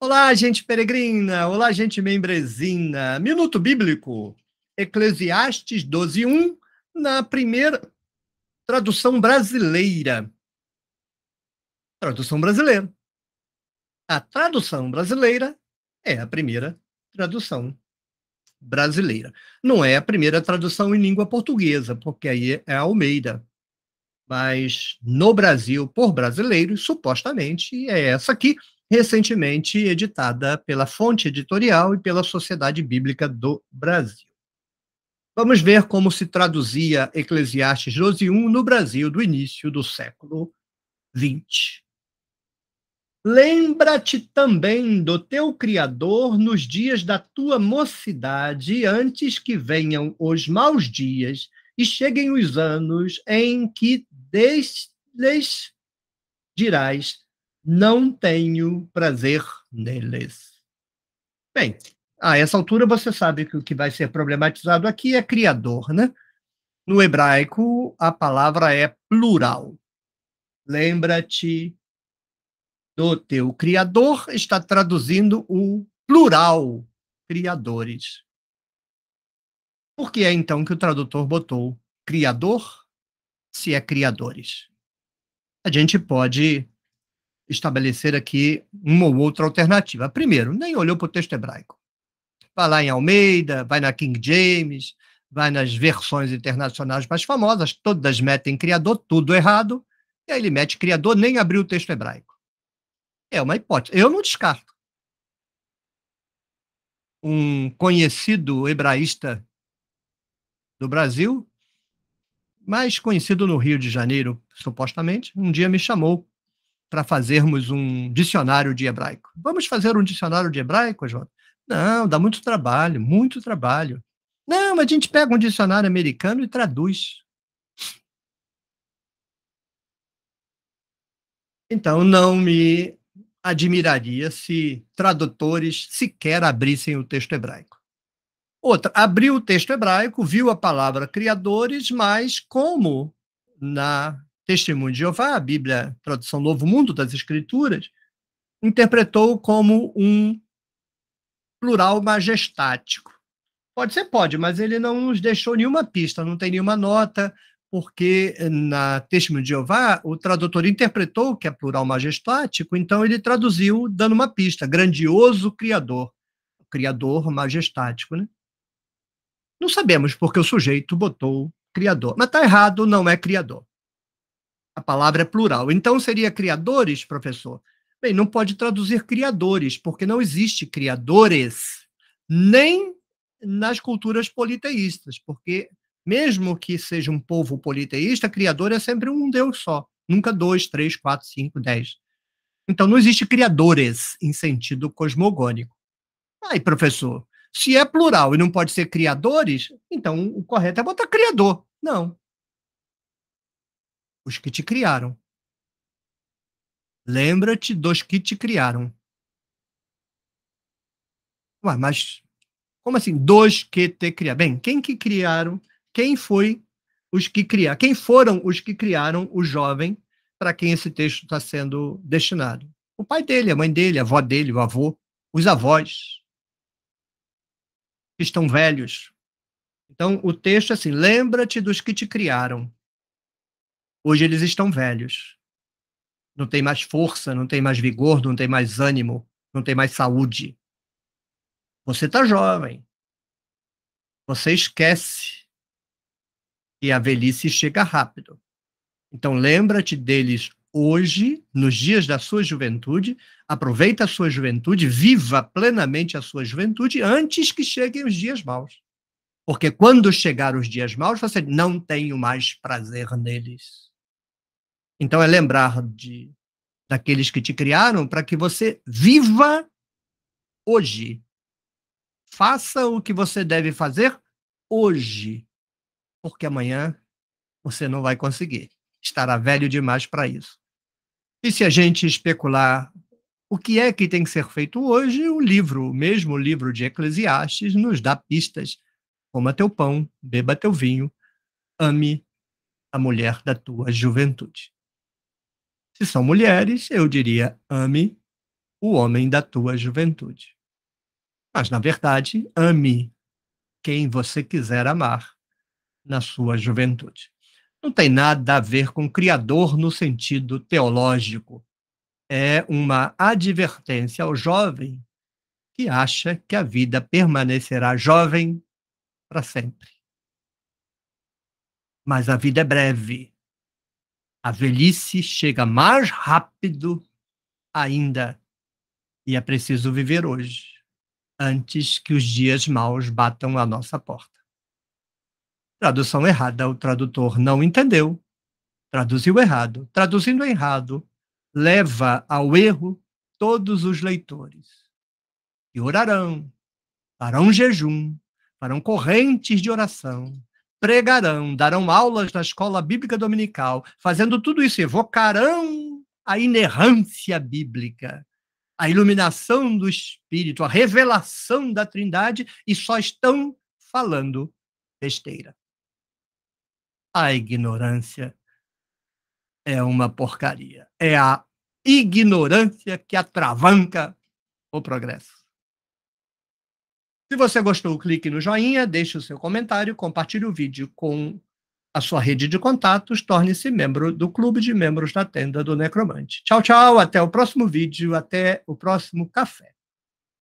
Olá, gente peregrina! Olá, gente membrezina! Minuto Bíblico, Eclesiastes 12.1, na primeira tradução brasileira. Tradução brasileira. A tradução brasileira é a primeira tradução brasileira. Não é a primeira tradução em língua portuguesa, porque aí é Almeida. Mas no Brasil, por brasileiros, supostamente é essa aqui, recentemente editada pela Fonte Editorial e pela Sociedade Bíblica do Brasil. Vamos ver como se traduzia Eclesiastes 12.1 no Brasil do início do século XX. Lembra-te também do teu Criador nos dias da tua mocidade, antes que venham os maus dias e cheguem os anos em que des, des dirás não tenho prazer neles. Bem, a essa altura você sabe que o que vai ser problematizado aqui é criador, né? No hebraico, a palavra é plural. Lembra-te do teu criador, está traduzindo o plural criadores. Por que é então que o tradutor botou criador se é criadores? A gente pode estabelecer aqui uma ou outra alternativa. Primeiro, nem olhou para o texto hebraico. Vai lá em Almeida, vai na King James, vai nas versões internacionais mais famosas, todas metem criador, tudo errado, e aí ele mete criador, nem abriu o texto hebraico. É uma hipótese. Eu não descarto. Um conhecido hebraísta do Brasil, mais conhecido no Rio de Janeiro, supostamente, um dia me chamou para fazermos um dicionário de hebraico. Vamos fazer um dicionário de hebraico, João? Não, dá muito trabalho, muito trabalho. Não, a gente pega um dicionário americano e traduz. Então, não me admiraria se tradutores sequer abrissem o texto hebraico. Outra, abriu o texto hebraico, viu a palavra criadores, mas como na Testemunho de Jeová, a Bíblia, tradução Novo Mundo das Escrituras, interpretou como um plural majestático. Pode ser, pode, mas ele não nos deixou nenhuma pista, não tem nenhuma nota, porque eh, na Testemunho de Jeová, o tradutor interpretou que é plural majestático, então ele traduziu dando uma pista, grandioso criador, criador majestático, né? Não sabemos porque o sujeito botou criador, mas está errado, não é criador. A palavra é plural. Então seria criadores, professor? Bem, não pode traduzir criadores, porque não existe criadores, nem nas culturas politeístas, porque mesmo que seja um povo politeísta, criador é sempre um Deus só, nunca dois, três, quatro, cinco, dez. Então não existe criadores em sentido cosmogônico. Aí, professor, se é plural e não pode ser criadores, então o correto é botar criador. Não, os que te criaram. Lembra-te dos que te criaram. Ué, mas como assim? Dos que te criaram? Bem, quem que criaram? Quem foi os que criaram? Quem foram os que criaram o jovem para quem esse texto está sendo destinado? O pai dele, a mãe dele, a avó dele, o avô, os avós que estão velhos. Então, o texto é assim: lembra-te dos que te criaram. Hoje eles estão velhos. Não tem mais força, não tem mais vigor, não tem mais ânimo, não tem mais saúde. Você está jovem. Você esquece que a velhice chega rápido. Então lembra-te deles hoje, nos dias da sua juventude, aproveita a sua juventude, viva plenamente a sua juventude antes que cheguem os dias maus. Porque quando chegar os dias maus, você não tem mais prazer neles. Então é lembrar de daqueles que te criaram para que você viva hoje. Faça o que você deve fazer hoje, porque amanhã você não vai conseguir. Estará velho demais para isso. E se a gente especular o que é que tem que ser feito hoje, o livro, o mesmo livro de Eclesiastes, nos dá pistas. Coma teu pão, beba teu vinho, ame a mulher da tua juventude. Se são mulheres, eu diria: ame o homem da tua juventude. Mas, na verdade, ame quem você quiser amar na sua juventude. Não tem nada a ver com criador no sentido teológico. É uma advertência ao jovem que acha que a vida permanecerá jovem para sempre. Mas a vida é breve. A velhice chega mais rápido ainda e é preciso viver hoje, antes que os dias maus batam à nossa porta. Tradução errada, o tradutor não entendeu, traduziu errado. Traduzindo errado, leva ao erro todos os leitores. E orarão, farão jejum, farão correntes de oração, pregarão, darão aulas na escola bíblica dominical, fazendo tudo isso, evocarão a inerrância bíblica, a iluminação do Espírito, a revelação da Trindade e só estão falando besteira. A ignorância é uma porcaria. É a ignorância que atravanca o progresso. Se você gostou, clique no joinha, deixe o seu comentário, compartilhe o vídeo com a sua rede de contatos, torne-se membro do Clube de Membros da Tenda do Necromante. Tchau, tchau, até o próximo vídeo, até o próximo café.